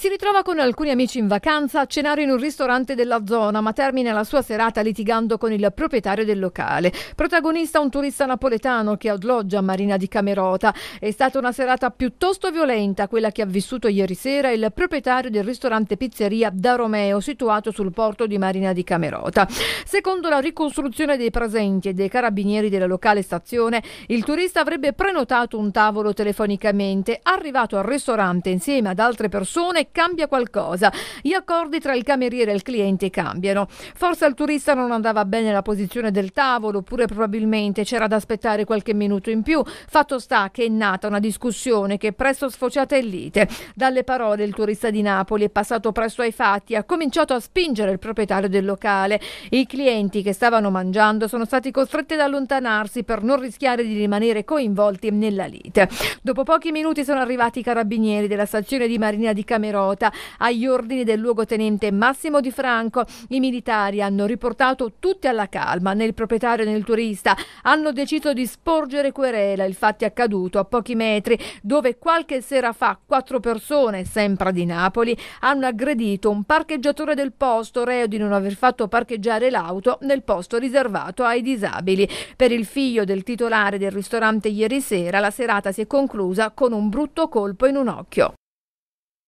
Si ritrova con alcuni amici in vacanza a cenare in un ristorante della zona, ma termina la sua serata litigando con il proprietario del locale. Protagonista un turista napoletano che alloggia a Marina di Camerota. È stata una serata piuttosto violenta quella che ha vissuto ieri sera il proprietario del ristorante pizzeria Da Romeo, situato sul porto di Marina di Camerota. Secondo la ricostruzione dei presenti e dei carabinieri della locale stazione, il turista avrebbe prenotato un tavolo telefonicamente, arrivato al ristorante insieme ad altre persone cambia qualcosa. Gli accordi tra il cameriere e il cliente cambiano. Forse al turista non andava bene la posizione del tavolo, oppure probabilmente c'era da aspettare qualche minuto in più. Fatto sta che è nata una discussione che è presto sfociata in lite. Dalle parole il turista di Napoli è passato presto ai fatti, ha cominciato a spingere il proprietario del locale. I clienti che stavano mangiando sono stati costretti ad allontanarsi per non rischiare di rimanere coinvolti nella lite. Dopo pochi minuti sono arrivati i carabinieri della stazione di Marina di Camerota Rota. Agli ordini del luogotenente Massimo Di Franco, i militari hanno riportato tutti alla calma, nel proprietario e nel turista. Hanno deciso di sporgere querela il fatto accaduto a pochi metri, dove qualche sera fa quattro persone, sempre di Napoli, hanno aggredito un parcheggiatore del posto, reo di non aver fatto parcheggiare l'auto nel posto riservato ai disabili. Per il figlio del titolare del ristorante ieri sera, la serata si è conclusa con un brutto colpo in un occhio.